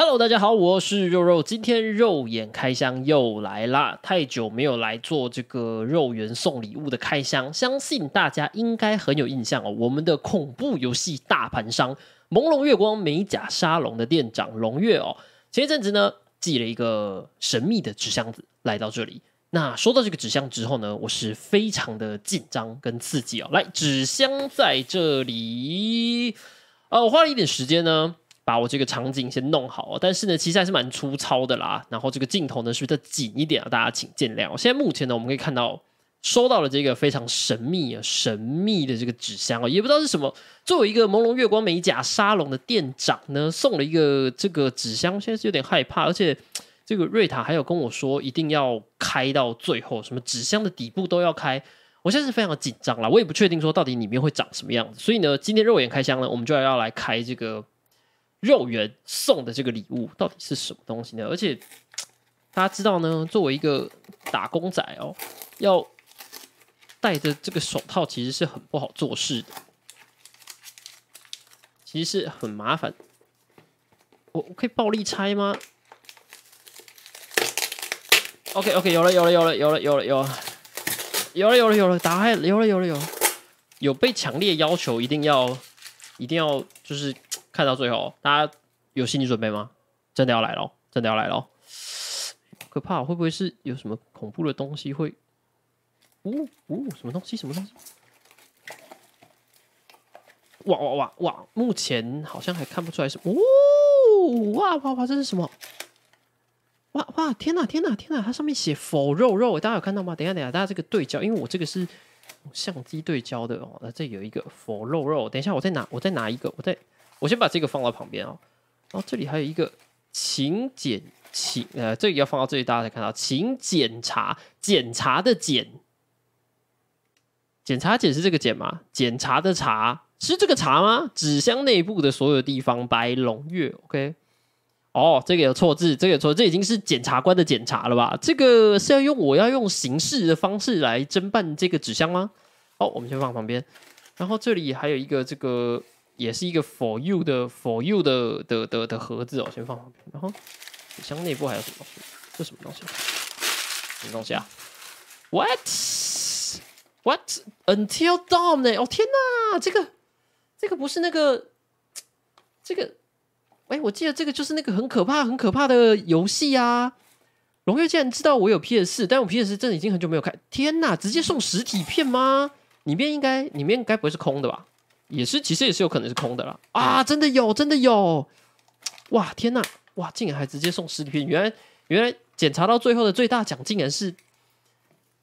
Hello，大家好，我是肉肉，今天肉眼开箱又来啦！太久没有来做这个肉圆送礼物的开箱，相信大家应该很有印象哦。我们的恐怖游戏大盘商朦胧月光美甲沙龙的店长龙月哦，前一阵子呢寄了一个神秘的纸箱子来到这里。那收到这个纸箱之后呢，我是非常的紧张跟刺激哦。来，纸箱在这里，呃，我花了一点时间呢。把我这个场景先弄好，但是呢，其实还是蛮粗糙的啦。然后这个镜头呢，是不是再紧一点啊？大家请见谅。现在目前呢，我们可以看到收到了这个非常神秘啊、神秘的这个纸箱哦，也不知道是什么。作为一个朦胧月光美甲沙龙的店长呢，送了一个这个纸箱，现在是有点害怕。而且这个瑞塔还有跟我说，一定要开到最后，什么纸箱的底部都要开。我现在是非常紧张了，我也不确定说到底里面会长什么样子。所以呢，今天肉眼开箱呢，我们就要来开这个。肉圆送的这个礼物到底是什么东西呢？而且大家知道呢，作为一个打工仔哦，要戴着这个手套，其实是很不好做事的，其实是很麻烦。我我可以暴力拆吗？OK OK，有了有了有了有了有了有了有了有了有了，打开了，有了有了有，有被强烈要求一定要一定要就是。看到最后，大家有心理准备吗？真的要来了，真的要来了，可怕，会不会是有什么恐怖的东西会？呜呜，什么东西？什么东西？哇哇哇哇！目前好像还看不出来什么。呜哇哇哇！这是什么？哇哇！天哪天哪天哪！它上面写否肉肉”，大家有看到吗？等一下等一下，大家这个对焦，因为我这个是相机对焦的哦。那这有一个否肉肉”，等一下，我再拿我再拿一个，我再。我先把这个放到旁边哦。然后这里还有一个，请检请呃，这里要放到这里，大家才看到，请检查检查的检，检查检是这个检吗？检查的查是这个查吗？纸箱内部的所有地方，白龙月，OK。哦，这个有错字，这个有错，这已经是检察官的检查了吧？这个是要用我要用刑事的方式来侦办这个纸箱吗？好，我们先放旁边，然后这里还有一个这个。也是一个 for you 的 for you 的的的的盒子哦，先放边。然后纸箱内部还有什么？这什么东西？什么东西啊？What？What？Until Dawn 呢？哦天哪，这个这个不是那个这个？哎，我记得这个就是那个很可怕、很可怕的游戏啊！荣月竟然知道我有 P s 四，但我 P s 四真的已经很久没有看。天哪，直接送实体片吗？里面应该里面该不会是空的吧？也是，其实也是有可能是空的啦啊！真的有，真的有！哇，天哪，哇，竟然还直接送实体原来，原来检查到最后的最大奖，竟然是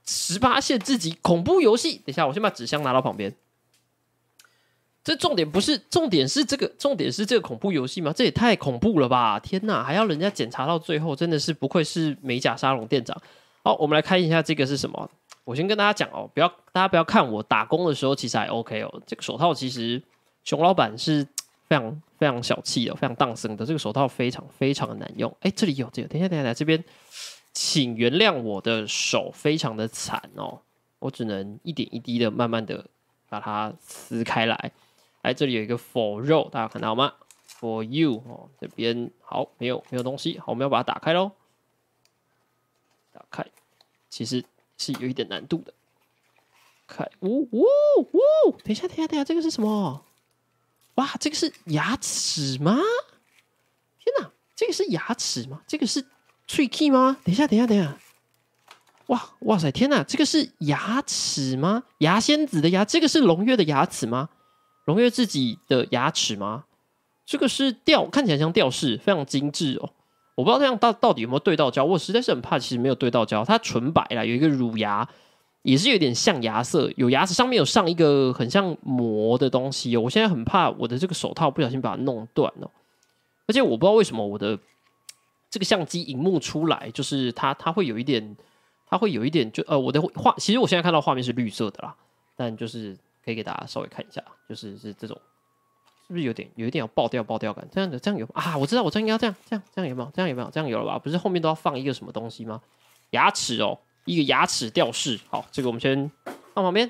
十八线自己恐怖游戏。等一下，我先把纸箱拿到旁边。这重点不是重点是这个重点是这个恐怖游戏吗？这也太恐怖了吧！天哪，还要人家检查到最后，真的是不愧是美甲沙龙店长。好，我们来看一下这个是什么。我先跟大家讲哦，不要大家不要看我打工的时候，其实还 OK 哦。这个手套其实熊老板是非常非常小气的，非常当生的。这个手套非常非常的难用。哎，这里有这个，等下等下来这边，请原谅我的手非常的惨哦，我只能一点一滴的慢慢的把它撕开来。哎，这里有一个 for 肉，大家看到吗？For you 哦，这边好没有没有东西，好我们要把它打开喽。打开，其实。是有一点难度的。看，呜呜呜！等一下，等一下，等一下，这个是什么？哇，这个是牙齿吗？天哪，这个是牙齿吗？这个是 tricky 吗？等一下，等一下，等一下！哇，哇塞，天哪，这个是牙齿吗？牙仙子的牙这个是龙月的牙齿吗？龙月自己的牙齿吗？这个是吊，看起来像吊饰，非常精致哦。我不知道这样到到底有没有对到焦，我实在是很怕，其实没有对到焦。它纯白啦，有一个乳牙，也是有点象牙色，有牙齿上面有上一个很像膜的东西。我现在很怕我的这个手套不小心把它弄断了，而且我不知道为什么我的这个相机荧幕出来就是它，它会有一点，它会有一点就呃我的画，其实我现在看到画面是绿色的啦，但就是可以给大家稍微看一下，就是是这种。是不是有点有一点要爆掉爆掉感？这样的这样有啊？我知道，我这应该要这样这样这样有没有？这样有没有？这样有了吧？不是后面都要放一个什么东西吗？牙齿哦，一个牙齿吊饰。好，这个我们先放旁边。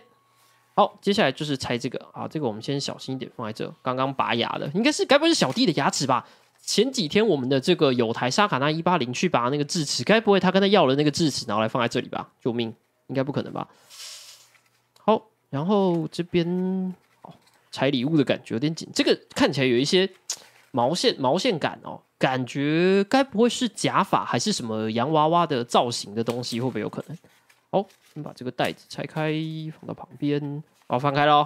好，接下来就是拆这个啊，这个我们先小心一点放在这。刚刚拔牙的，应该是该不会是小弟的牙齿吧？前几天我们的这个有台沙卡纳一八零去拔那个智齿，该不会他跟他要了那个智齿，然后来放在这里吧？救命，应该不可能吧？好，然后这边。拆礼物的感觉有点紧，这个看起来有一些毛线毛线感哦，感觉该不会是假发还是什么洋娃娃的造型的东西，会不会有可能？好，先把这个袋子拆开，放到旁边，好，翻开喽。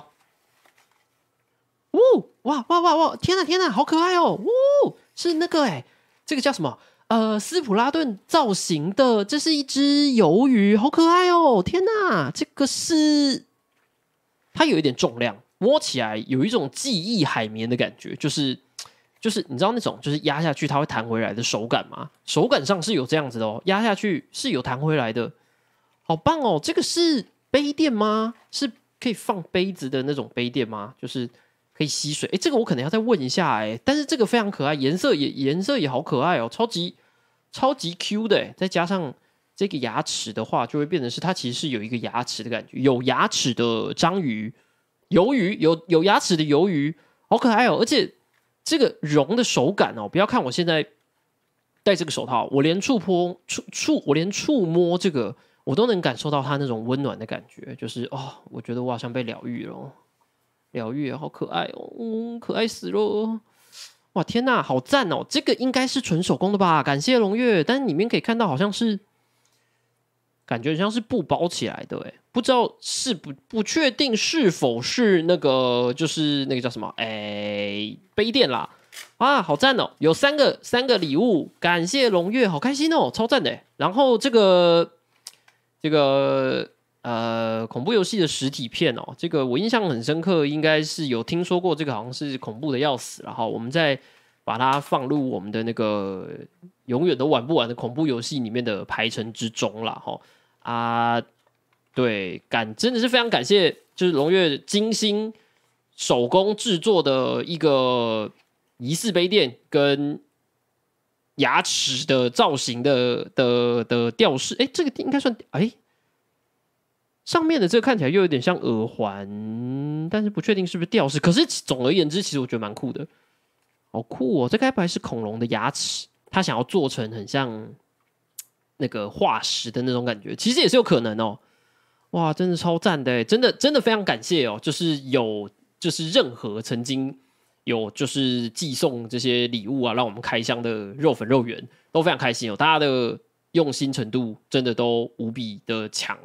呜哇哇哇哇！天呐天呐，好可爱哦！呜，是那个哎，这个叫什么？呃，斯普拉顿造型的，这是一只鱿鱼，好可爱哦！天呐，这个是它有一点重量。摸起来有一种记忆海绵的感觉，就是就是你知道那种就是压下去它会弹回来的手感吗？手感上是有这样子的哦，压下去是有弹回来的，好棒哦！这个是杯垫吗？是可以放杯子的那种杯垫吗？就是可以吸水？哎，这个我可能要再问一下哎。但是这个非常可爱，颜色也颜色也好可爱哦，超级超级 Q 的。再加上这个牙齿的话，就会变成是它其实是有一个牙齿的感觉，有牙齿的章鱼。鱿鱼有有牙齿的鱿鱼，好可爱哦！而且这个绒的手感哦，不要看我现在戴这个手套，我连触碰触触，我连触摸这个，我都能感受到它那种温暖的感觉，就是哦，我觉得我好像被疗愈了，疗愈好可爱哦，可爱死了！哇，天呐，好赞哦！这个应该是纯手工的吧？感谢龙月，但是里面可以看到好像是。感觉像是布包起来的哎，不知道是不不确定是否是那个就是那个叫什么哎杯垫啦啊好赞哦，有三个三个礼物，感谢龙月，好开心哦，超赞的。然后这个这个呃恐怖游戏的实体片哦，这个我印象很深刻，应该是有听说过这个，好像是恐怖的要死了哈。我们在把它放入我们的那个永远都玩不完的恐怖游戏里面的排程之中了哈。啊，对，感真的是非常感谢，就是龙月精心手工制作的一个疑似杯垫跟牙齿的造型的的的吊饰，哎，这个应该算，哎，上面的这个看起来又有点像耳环，但是不确定是不是吊饰。可是总而言之，其实我觉得蛮酷的，好酷哦！这该不会是恐龙的牙齿？他想要做成很像。那个化石的那种感觉，其实也是有可能哦。哇，真的超赞的，真的真的非常感谢哦。就是有，就是任何曾经有就是寄送这些礼物啊，让我们开箱的肉粉肉圆都非常开心哦。大家的用心程度真的都无比的强。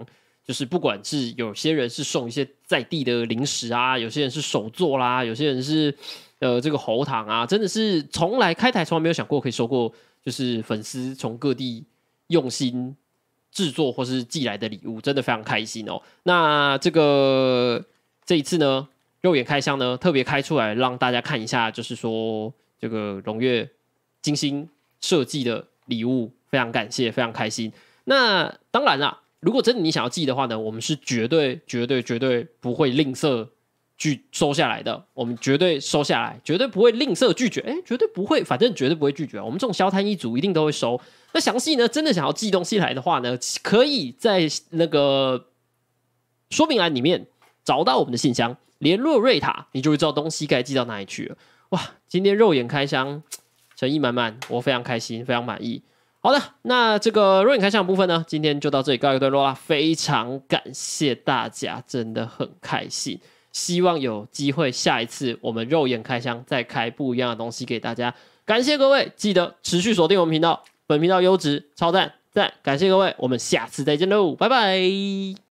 就是不管是有些人是送一些在地的零食啊，有些人是手作啦，有些人是呃这个喉糖啊，真的是从来开台从来没有想过可以收过，就是粉丝从各地。用心制作或是寄来的礼物，真的非常开心哦。那这个这一次呢，肉眼开箱呢，特别开出来让大家看一下，就是说这个荣月精心设计的礼物，非常感谢，非常开心。那当然啦，如果真的你想要寄的话呢，我们是绝对、绝对、绝对不会吝啬。拒收下来的，我们绝对收下来，绝对不会吝啬拒绝，哎，绝对不会，反正绝对不会拒绝。我们这种消摊一族一定都会收。那详细呢，真的想要寄东西来的话呢，可以在那个说明栏里面找到我们的信箱，联络瑞塔，你就会知道东西该寄到哪里去了。哇，今天肉眼开箱，诚意满满，我非常开心，非常满意。好的，那这个肉眼开箱的部分呢，今天就到这里，告一段落啦。非常感谢大家，真的很开心。希望有机会下一次我们肉眼开箱，再开不一样的东西给大家。感谢各位，记得持续锁定我们频道。本频道优质超赞赞，感谢各位，我们下次再见喽，拜拜。